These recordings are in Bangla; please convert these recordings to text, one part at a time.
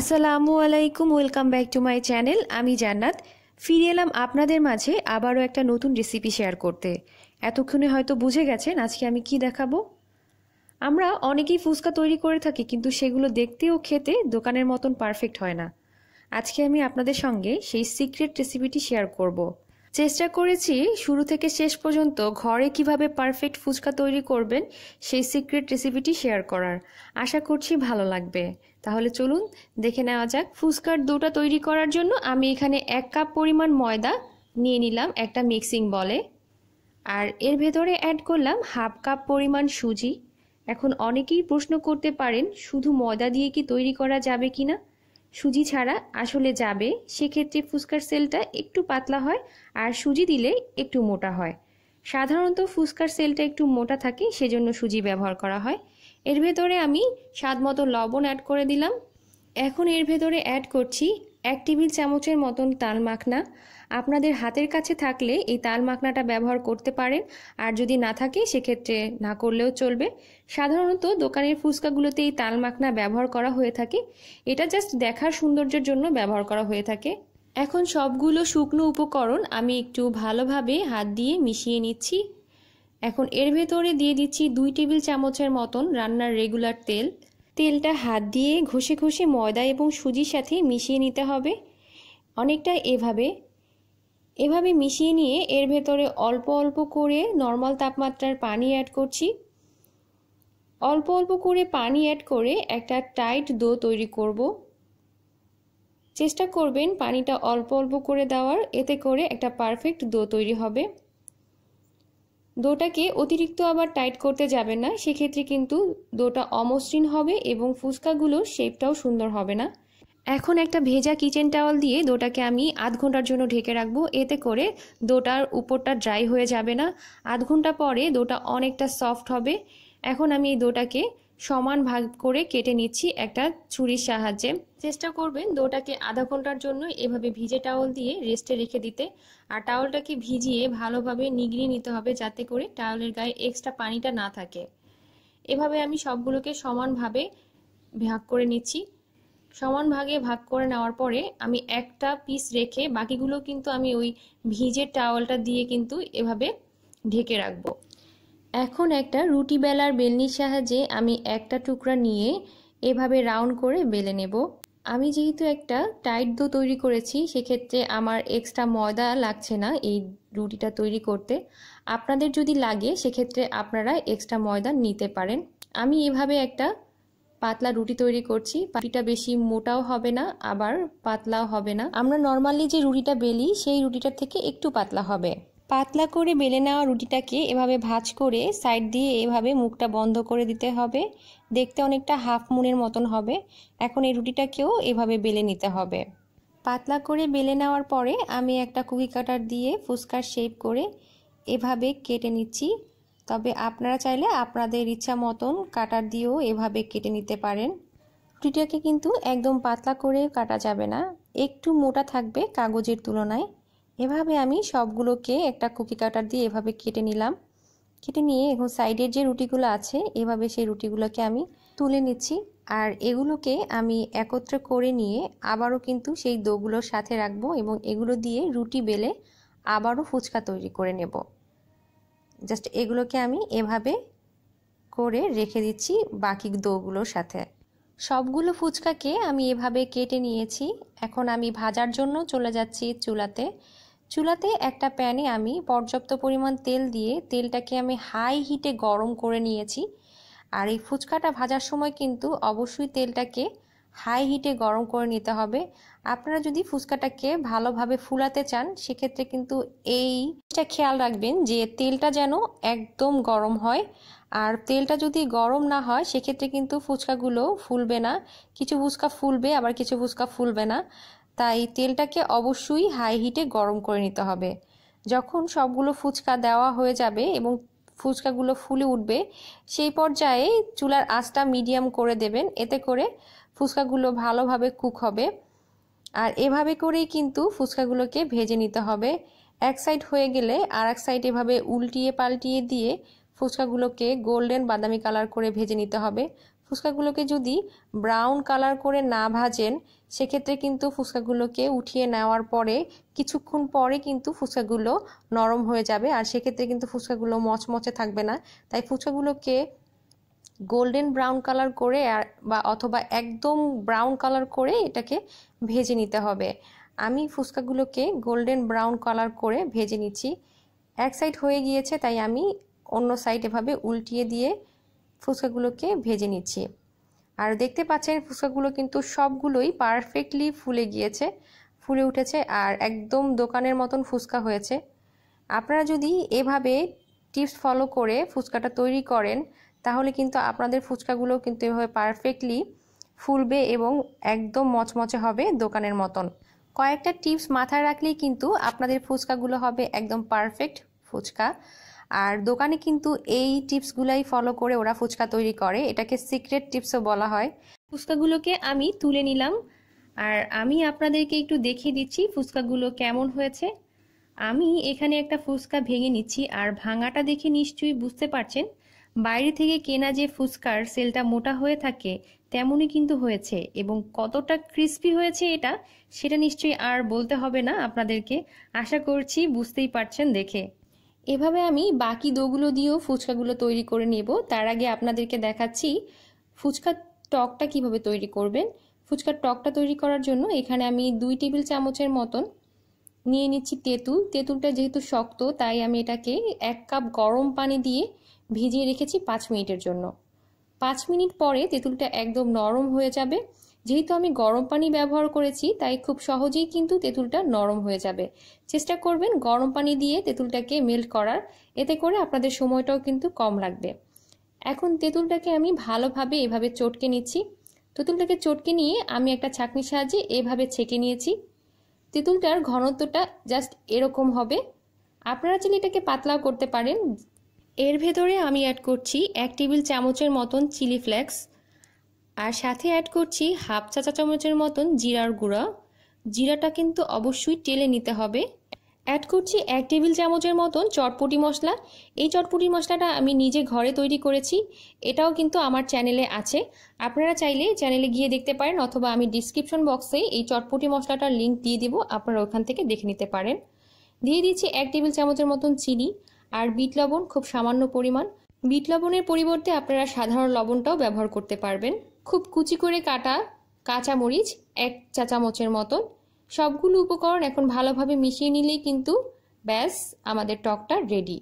আসসালামু আলাইকুম welcome back to my channel আমি জান্নাত ফিরে এলাম আপনাদের মাঝে আবারও একটা নতুন রেসিপি শেয়ার করতে এতক্ষণে হয়তো বুঝে গেছেন আজকে আমি কি দেখাবো আমরা অনেকেই ফুচকা তৈরি করে থাকি কিন্তু সেগুলো দেখতে ও খেতে দোকানের মতন পারফেক্ট হয় না আজকে আমি আপনাদের সঙ্গে সেই সিক্রেট রেসিপিটি শেয়ার করবো চেষ্টা করেছি শুরু থেকে শেষ পর্যন্ত ঘরে কিভাবে পারফেক্ট ফুচকা তৈরি করবেন সেই সিক্রেট রেসিপিটি শেয়ার করার আশা করছি ভালো লাগবে তাহলে চলুন দেখে নেওয়া যাক ফুচকার দুটা তৈরি করার জন্য আমি এখানে এক কাপ পরিমাণ ময়দা নিয়ে নিলাম একটা মিক্সিং বলে আর এর ভেতরে অ্যাড করলাম হাফ কাপ পরিমাণ সুজি এখন অনেকেই প্রশ্ন করতে পারেন শুধু ময়দা দিয়ে কি তৈরি করা যাবে কিনা না সুজি ছাড়া আসলে যাবে সেক্ষেত্রে ফুচকার সেলটা একটু পাতলা হয় আর সুজি দিলে একটু মোটা হয় সাধারণত ফুচকার সেলটা একটু মোটা থাকে সেজন্য সুজি ব্যবহার করা হয় এর ভেতরে আমি স্বাদ মতো লবণ অ্যাড করে দিলাম এখন এর ভেতরে অ্যাড করছি এক টেবিল চামচের মতন তাল মাখনা আপনাদের হাতের কাছে থাকলে এই তাল মাখনাটা ব্যবহার করতে পারেন আর যদি না থাকে সেক্ষেত্রে না করলেও চলবে সাধারণত দোকানের ফুচকাগুলোতে এই তাল মাখনা ব্যবহার করা হয়ে থাকে এটা জাস্ট দেখার সৌন্দর্যের জন্য ব্যবহার করা হয়ে থাকে এখন সবগুলো শুকনো উপকরণ আমি একটু ভালোভাবে হাত দিয়ে মিশিয়ে নিচ্ছি এখন এর ভেতরে দিয়ে দিচ্ছি দুই টেবিল চামচের মতন রান্নার রেগুলার তেল তেলটা হাত দিয়ে ঘষে ঘষে ময়দা এবং সুজির সাথে মিশিয়ে নিতে হবে অনেকটা এভাবে এভাবে মিশিয়ে নিয়ে এর ভেতরে অল্প অল্প করে নর্মাল তাপমাত্রার পানি অ্যাড করছি অল্প অল্প করে পানি অ্যাড করে একটা টাইট দো তৈরি করব চেষ্টা করবেন পানিটা অল্প অল্প করে দেওয়ার এতে করে একটা পারফেক্ট দো তৈরি হবে দোটাকে অতিরিক্ত আবার টাইট করতে যাবেন না সেক্ষেত্রে কিন্তু দোটা অমসৃণ হবে এবং ফুচকাগুলোর শেপটাও সুন্দর হবে না এখন একটা ভেজা কিচেন টাওয়াল দিয়ে দোটাকে আমি আধ ঘন্টার জন্য ঢেকে রাখবো এতে করে দোটার উপরটা ড্রাই হয়ে যাবে না আধ ঘন্টা পরে দোটা অনেকটা সফট হবে এখন আমি এই দোটাকে সমান ভাগ করে কেটে নিচ্ছি একটা ছুরির সাহায্যে চেষ্টা করবেন দোটাকে আধা ঘন্টার জন্য এভাবে ভিজে টাওয়াল দিয়ে রেস্টে রেখে দিতে আর টাওয়ালটাকে ভিজিয়ে ভালোভাবে নিগড়িয়ে নিতে হবে যাতে করে টাওয়ালের গায়ে এক্সট্রা পানিটা না থাকে এভাবে আমি সবগুলোকে সমানভাবে ভাগ করে নিচ্ছি সমান ভাগে ভাগ করে নেওয়ার পরে আমি একটা পিস রেখে বাকিগুলো কিন্তু আমি ওই ভিজে টাওয়ালটা দিয়ে কিন্তু এভাবে ঢেকে রাখবো এখন একটা রুটি বেলার বেলনির সাহায্যে আমি একটা টুকরা নিয়ে এভাবে রাউন্ড করে বেলে নেব আমি যেহেতু একটা টাইট দো তৈরি করেছি সেক্ষেত্রে আমার এক্সট্রা ময়দা লাগছে না এই রুটিটা তৈরি করতে আপনাদের যদি লাগে সেক্ষেত্রে আপনারা এক্সট্রা ময়দা নিতে পারেন আমি এভাবে একটা পাতলা রুটি তৈরি করছি রুটিটা বেশি মোটাও হবে না আবার পাতলাও হবে না আমরা নর্মালি যে রুটিটা বেলি সেই রুটিটার থেকে একটু পাতলা হবে পাতলা করে বেলে নেওয়া রুটিটাকে এভাবে ভাজ করে সাইড দিয়ে এভাবে মুখটা বন্ধ করে দিতে হবে দেখতে অনেকটা হাফ মুনের মতন হবে এখন এই রুটিটাকেও এভাবে বেলে নিতে হবে পাতলা করে বেলে নেওয়ার পরে আমি একটা কুকি কাটার দিয়ে ফুচকার শেপ করে এভাবে কেটে নিচ্ছি তবে আপনারা চাইলে আপনাদের ইচ্ছা মতন কাটার দিয়েও এভাবে কেটে নিতে পারেন রুটিটাকে কিন্তু একদম পাতলা করে কাটা যাবে না একটু মোটা থাকবে কাগজের তুলনায় এভাবে আমি সবগুলোকে একটা কুকি কাটার দিয়ে এভাবে কেটে নিলাম কেটে নিয়ে এখন সাইডের যে রুটিগুলো আছে এভাবে সেই রুটিগুলোকে আমি তুলে নিচ্ছি আর এগুলোকে আমি একত্রে করে নিয়ে আবারও কিন্তু সেই দোগুলোর সাথে রাখবো এবং এগুলো দিয়ে রুটি বেলে আবারও ফুচকা তৈরি করে নেবো জাস্ট এগুলোকে আমি এভাবে করে রেখে দিচ্ছি বাকি দোগুলোর সাথে সবগুলো ফুচকাকে আমি এভাবে কেটে নিয়েছি এখন আমি ভাজার জন্য চলে যাচ্ছি চুলাতে চুলাতে একটা প্যানে আমি পর্যাপ্ত পরিমাণ তেল দিয়ে তেলটাকে আমি হাই হিটে গরম করে নিয়েছি আর এই ফুচকাটা ভাজার সময় কিন্তু অবশ্যই তেলটাকে হাই হিটে গরম করে নিতে হবে আপনারা যদি ফুচকাটাকে ভালোভাবে ফুলাতে চান সেক্ষেত্রে কিন্তু এইটা খেয়াল রাখবেন যে তেলটা যেন একদম গরম হয় আর তেলটা যদি গরম না হয় সেক্ষেত্রে কিন্তু ফুচকাগুলো ফুলবে না কিছু ফুচকা ফুলবে আবার কিছু ফুচকা ফুলবে না তাই তেলটাকে অবশ্যই হাই হিটে গরম করে নিতে হবে যখন সবগুলো ফুচকা দেওয়া হয়ে যাবে এবং ফুচকাগুলো ফুলে উঠবে সেই পর্যায়ে চুলার আঁচটা মিডিয়াম করে দেবেন এতে করে ফুচকাগুলো ভালোভাবে কুক হবে আর এভাবে করেই কিন্তু ফুচকাগুলোকে ভেজে নিতে হবে এক সাইড হয়ে গেলে আর এক সাইড এভাবে উল্টিয়ে পাল্টিয়ে দিয়ে ফুচকাগুলোকে গোল্ডেন বাদামি কালার করে ভেজে নিতে হবে ফুচকাগুলোকে যদি ব্রাউন কালার করে না ভাজেন সেক্ষেত্রে কিন্তু ফুচকাগুলোকে উঠিয়ে নেওয়ার পরে কিছুক্ষণ পরে কিন্তু ফুচকাগুলো নরম হয়ে যাবে আর সেক্ষেত্রে কিন্তু ফুচকাগুলো মচমচে থাকবে না তাই ফুচকাগুলোকে গোল্ডেন ব্রাউন কালার করে আর বা অথবা একদম ব্রাউন কালার করে এটাকে ভেজে নিতে হবে আমি ফুচকাগুলোকে গোল্ডেন ব্রাউন কালার করে ভেজে নিচ্ছি এক সাইড হয়ে গিয়েছে তাই আমি অন্য সাইড এভাবে উল্টিয়ে দিয়ে ফুচকাগুলোকে ভেজে নিচ্ছি আর দেখতে পাচ্ছেন ফুচকাগুলো কিন্তু সবগুলোই পারফেক্টলি ফুলে গিয়েছে ফুলে উঠেছে আর একদম দোকানের মতন ফুচকা হয়েছে আপনারা যদি এভাবে টিপস ফলো করে ফুচকাটা তৈরি করেন তাহলে কিন্তু আপনাদের ফুচকাগুলো কিন্তু এভাবে পারফেক্টলি ফুলবে এবং একদম মচমচে হবে দোকানের মতন কয়েকটা টিপস মাথায় রাখলেই কিন্তু আপনাদের ফুচকাগুলো হবে একদম পারফেক্ট ফুচকা আর দোকানে কিন্তু এই টিপসগুলাই ফলো করে ওরা ফুচকা তৈরি করে এটাকে সিক্রেট টিপসও বলা হয় ফুচকাগুলোকে আমি তুলে নিলাম আর আমি আপনাদেরকে একটু দেখিয়ে দিচ্ছি ফুচকাগুলো কেমন হয়েছে আমি এখানে একটা ফুচকা ভেঙে নিচ্ছি আর ভাঙাটা দেখে নিশ্চয়ই বুঝতে পারছেন বাইরে থেকে কেনা যে ফুচকার সেলটা মোটা হয়ে থাকে তেমনই কিন্তু হয়েছে এবং কতটা ক্রিস্পি হয়েছে এটা সেটা নিশ্চয়ই আর বলতে হবে না আপনাদেরকে আশা করছি বুঝতেই পারছেন দেখে এভাবে আমি বাকি দোগুলো দিয়েও ফুচকাগুলো তৈরি করে নেব তার আগে আপনাদেরকে দেখাচ্ছি ফুচকা টকটা কিভাবে তৈরি করবেন ফুচকার টকটা তৈরি করার জন্য এখানে আমি দুই টেবিল চামচের মতন নিয়ে নিচ্ছি তেঁতুল তেঁতুলটা যেহেতু শক্ত তাই আমি এটাকে এক কাপ গরম পানি দিয়ে ভিজিয়ে রেখেছি পাঁচ মিনিটের জন্য পাঁচ মিনিট পরে তেঁতুলটা একদম নরম হয়ে যাবে যেহেতু আমি গরম পানি ব্যবহার করেছি তাই খুব সহজেই কিন্তু তেঁতুলটা নরম হয়ে যাবে চেষ্টা করবেন গরম পানি দিয়ে তেঁতুলটাকে মেল্ট করার এতে করে আপনাদের সময়টাও কিন্তু কম লাগবে এখন তেঁতুলটাকে আমি ভালোভাবে এভাবে চটকে নিচ্ছি তেঁতুলটাকে চটকে নিয়ে আমি একটা ছাঁকনির সাহায্যে এভাবে ছেঁকে নিয়েছি তেঁতুলটার ঘনত্বটা জাস্ট এরকম হবে আপনারা চাইলে এটাকে পাতলাও করতে পারেন এর ভেতরে আমি অ্যাড করছি এক টেবিল চামচের মতন চিলি ফ্লেক্স আর সাথে অ্যাড করছি হাফ চা চা চামচের মতন জিরার গুঁড়া জিরাটা কিন্তু অবশ্যই টেলে নিতে হবে অ্যাড করছি এক টেবিল চামচের মতন চটপটি মশলা এই চটপটি মশলাটা আমি নিজে ঘরে তৈরি করেছি এটাও কিন্তু আমার চ্যানেলে আছে আপনারা চাইলে চ্যানেলে গিয়ে দেখতে পারেন অথবা আমি ডিসক্রিপশন বক্সে এই চটপটি মশলাটার লিঙ্ক দিয়ে দিব আপনারা ওখান থেকে দেখে নিতে পারেন দিয়ে দিচ্ছি এক টেবিল চামচের মতন চিনি আর বিট লবণ খুব সামান্য পরিমাণ বিট লবণের পরিবর্তে আপনারা সাধারণ লবণটাও ব্যবহার করতে পারবেন খুব কুচি করে কাটা কাঁচা মরিচ এক চা চামচের মতন সবগুলো উপকরণ এখন ভালোভাবে মিশিয়ে নিলেই কিন্তু ব্যাস আমাদের টকটা রেডি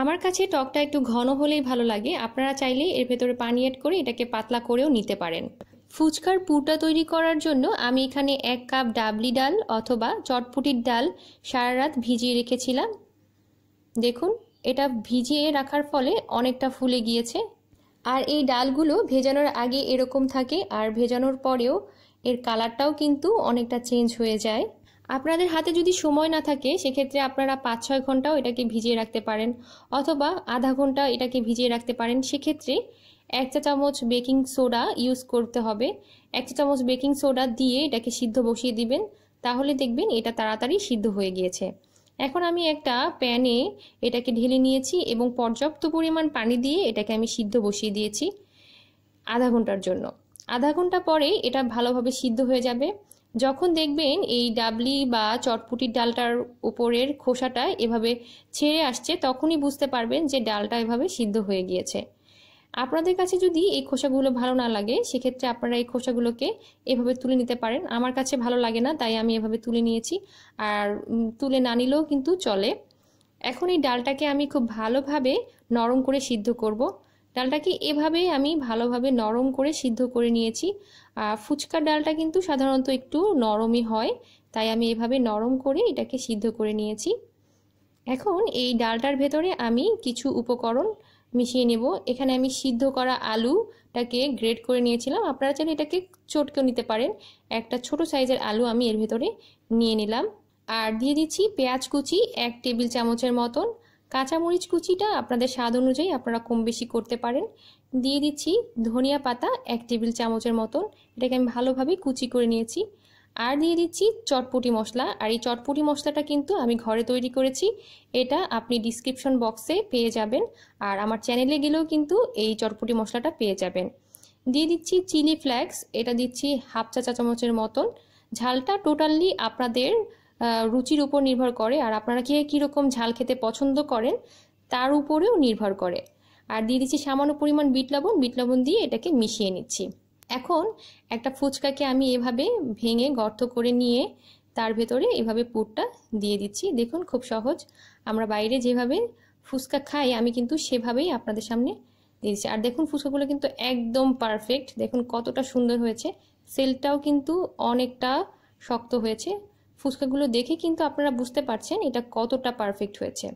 আমার কাছে টকটা একটু ঘন হলেই ভালো লাগে আপনারা চাইলে এর ভেতরে পানি অ্যাড করে এটাকে পাতলা করেও নিতে পারেন ফুচকার পুরটা তৈরি করার জন্য আমি এখানে এক কাপ ডাবলি ডাল অথবা চটপুটির ডাল সারা রাত ভিজিয়ে রেখেছিলাম দেখুন এটা ভিজিয়ে রাখার ফলে অনেকটা ফুলে গিয়েছে আর এই ডালগুলো ভেজানোর আগে এরকম থাকে আর ভেজানোর পরেও এর কালারটাও কিন্তু অনেকটা চেঞ্জ হয়ে যায় আপনাদের হাতে যদি সময় না থাকে সেক্ষেত্রে আপনারা পাঁচ ছয় ঘন্টাও এটাকে ভিজিয়ে রাখতে পারেন অথবা আধা ঘন্টা এটাকে ভিজিয়ে রাখতে পারেন সেক্ষেত্রে এক চা চামচ বেকিং সোডা ইউজ করতে হবে এক চা চামচ বেকিং সোডা দিয়ে এটাকে সিদ্ধ বসিয়ে দিবেন তাহলে দেখবেন এটা তাড়াতাড়ি সিদ্ধ হয়ে গিয়েছে এখন আমি একটা প্যানে এটাকে ঢেলে নিয়েছি এবং পর্যাপ্ত পরিমাণ পানি দিয়ে এটাকে আমি সিদ্ধ বসিয়ে দিয়েছি আধা ঘন্টার জন্য আধা ঘন্টা পরে এটা ভালোভাবে সিদ্ধ হয়ে যাবে যখন দেখবেন এই ডাবলি বা চটপুটির ডালটার উপরের খোসাটা এভাবে ছেড়ে আসছে তখনই বুঝতে পারবেন যে ডালটা এভাবে সিদ্ধ হয়ে গিয়েছে আপনাদের কাছে যদি এই খোসাগুলো ভালো না লাগে সেক্ষেত্রে আপনারা এই খোসাগুলোকে এভাবে তুলে নিতে পারেন আমার কাছে ভালো লাগে না তাই আমি এভাবে তুলে নিয়েছি আর তুলে না নিলেও কিন্তু চলে এখন এই ডালটাকে আমি খুব ভালোভাবে নরম করে সিদ্ধ করব। ডালটাকে এভাবে আমি ভালোভাবে নরম করে সিদ্ধ করে নিয়েছি ফুচকার ডালটা কিন্তু সাধারণত একটু নরমই হয় তাই আমি এভাবে নরম করে এটাকে সিদ্ধ করে নিয়েছি এখন এই ডালটার ভেতরে আমি কিছু উপকরণ মিশিয়ে নেব এখানে আমি সিদ্ধ করা আলুটাকে গ্রেড করে নিয়েছিলাম আপনারা চাইলে এটাকে চটকেও নিতে পারেন একটা ছোট সাইজের আলু আমি এর ভেতরে নিয়ে নিলাম আর দিয়ে দিচ্ছি পেঁয়াজ কুচি এক টেবিল চামচের মতন কাঁচামরিচ কুচিটা আপনাদের স্বাদ অনুযায়ী আপনারা কম বেশি করতে পারেন দিয়ে দিচ্ছি ধনিয়া পাতা এক টেবিল চামচের মতন এটাকে আমি ভালোভাবে কুচি করে নিয়েছি আর দিয়ে দিচ্ছি চটপটি মশলা আর এই চটপটি মশলাটা কিন্তু আমি ঘরে তৈরি করেছি এটা আপনি ডিসক্রিপশন বক্সে পেয়ে যাবেন আর আমার চ্যানেলে গেলেও কিন্তু এই চটপটি মশলাটা পেয়ে যাবেন দিয়ে দিচ্ছি চিলি ফ্ল্যাক্স এটা দিচ্ছি হাফ চা চা চামচের মতন ঝালটা টোটালি আপনাদের রুচির উপর নির্ভর করে আর আপনারা কে কীরকম ঝাল খেতে পছন্দ করেন তার উপরেও নির্ভর করে আর দিয়ে দিচ্ছি সামান্য পরিমাণ বিট লবণ বিট লবণ দিয়ে এটাকে মিশিয়ে নিচ্ছি এখন একটা ফুচকাকে আমি এভাবে ভেঙে গর্ত করে নিয়ে তার ভেতরে এভাবে পুরটা দিয়ে দিচ্ছি দেখুন খুব সহজ আমরা বাইরে যেভাবে ফুচকা খাই আমি কিন্তু সেভাবেই আপনাদের সামনে দিয়ে দিচ্ছি আর দেখুন ফুচকাগুলো কিন্তু একদম পারফেক্ট দেখুন কতটা সুন্দর হয়েছে সেলটাও কিন্তু অনেকটা শক্ত হয়েছে ফুচকাগুলো দেখে কিন্তু আপনারা বুঝতে পারছেন এটা কতটা পারফেক্ট হয়েছে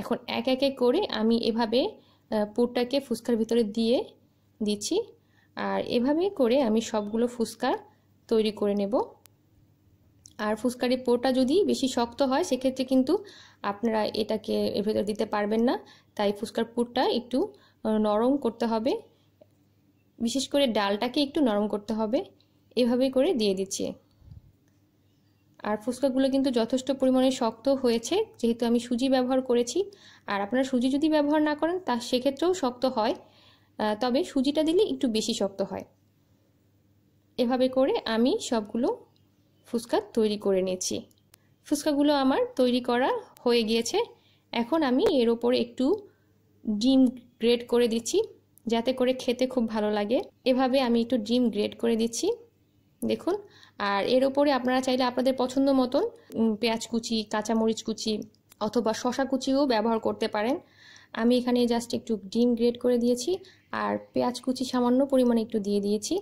এখন এক একে করে আমি এভাবে পুরটাকে ফুচকার ভিতরে দিয়ে দিচ্ছি আর এভাবে করে আমি সবগুলো ফুচকা তৈরি করে নেব আর ফুচকার পোটা যদি বেশি শক্ত হয় সেক্ষেত্রে কিন্তু আপনারা এটাকে এর ভেতর দিতে পারবেন না তাই ফুচকার পুরটা একটু নরম করতে হবে বিশেষ করে ডালটাকে একটু নরম করতে হবে এভাবে করে দিয়ে দিচ্ছি আর ফুচকাগুলো কিন্তু যথেষ্ট পরিমাণে শক্ত হয়েছে যেহেতু আমি সুজি ব্যবহার করেছি আর আপনারা সুজি যদি ব্যবহার না করেন তা সেক্ষেত্রেও শক্ত হয় তবে সুজিটা দিলে একটু বেশি শক্ত হয় এভাবে করে আমি সবগুলো ফুচকা তৈরি করে নিয়েছি ফুচকাগুলো আমার তৈরি করা হয়ে গিয়েছে এখন আমি এর ওপরে একটু ডিম গ্রেড করে দিচ্ছি যাতে করে খেতে খুব ভালো লাগে এভাবে আমি একটু ডিম গ্রেড করে দিচ্ছি দেখুন আর এর ওপরে আপনারা চাইলে আপনাদের পছন্দ মতন পেঁয়াজ কুচি কাঁচামরিচ কুচি অথবা শশা কুচিও ব্যবহার করতে পারেন আমি এখানে জাস্ট একটু ডিম গ্রেড করে দিয়েছি আর পেঁয়াজ কুচি সামান্য পরিমাণে একটু দিয়ে দিয়েছি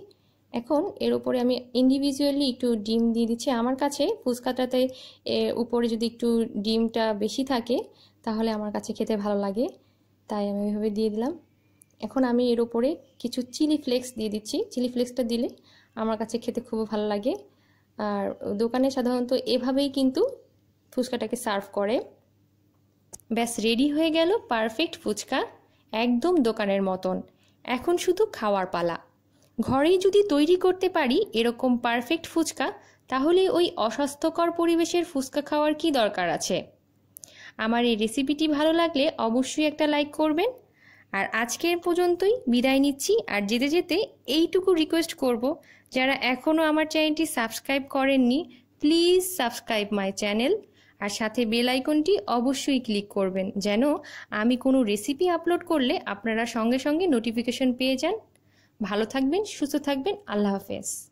এখন এর উপরে আমি ইন্ডিভিজুয়ালি একটু ডিম দিয়ে দিচ্ছি আমার কাছে ফুচকাটাতে এর উপরে যদি একটু ডিমটা বেশি থাকে তাহলে আমার কাছে খেতে ভালো লাগে তাই আমি এভাবে দিয়ে দিলাম এখন আমি এর উপরে কিছু চিলি ফ্লেক্স দিয়ে দিচ্ছি চিলি ফ্লেক্সটা দিলে আমার কাছে খেতে খুব ভালো লাগে আর দোকানে সাধারণত এভাবেই কিন্তু ফুচকাটাকে সার্ভ করে ব্যাস রেডি হয়ে গেল পারফেক্ট ফুচকা একদম দোকানের মতন এখন শুধু খাওয়ার পালা ঘরেই যদি তৈরি করতে পারি এরকম পারফেক্ট ফুচকা তাহলে ওই অস্বাস্থ্যকর পরিবেশের ফুচকা খাওয়ার কি দরকার আছে আমার এই রেসিপিটি ভালো লাগলে অবশ্যই একটা লাইক করবেন আর আজকের পর্যন্তই বিদায় নিচ্ছি আর যেতে যেতে এইটুকু রিকোয়েস্ট করব যারা এখনও আমার চ্যানেলটি সাবস্ক্রাইব করেননি প্লিজ সাবস্ক্রাইব মাই চ্যানেল আর সাথে বেল আইকনটি অবশ্যই ক্লিক করবেন যেন আমি কোনো রেসিপি আপলোড করলে আপনারা সঙ্গে সঙ্গে নোটিফিকেশন পেয়ে যান ভালো থাকবেন সুস্থ থাকবেন আল্লাহ হাফেজ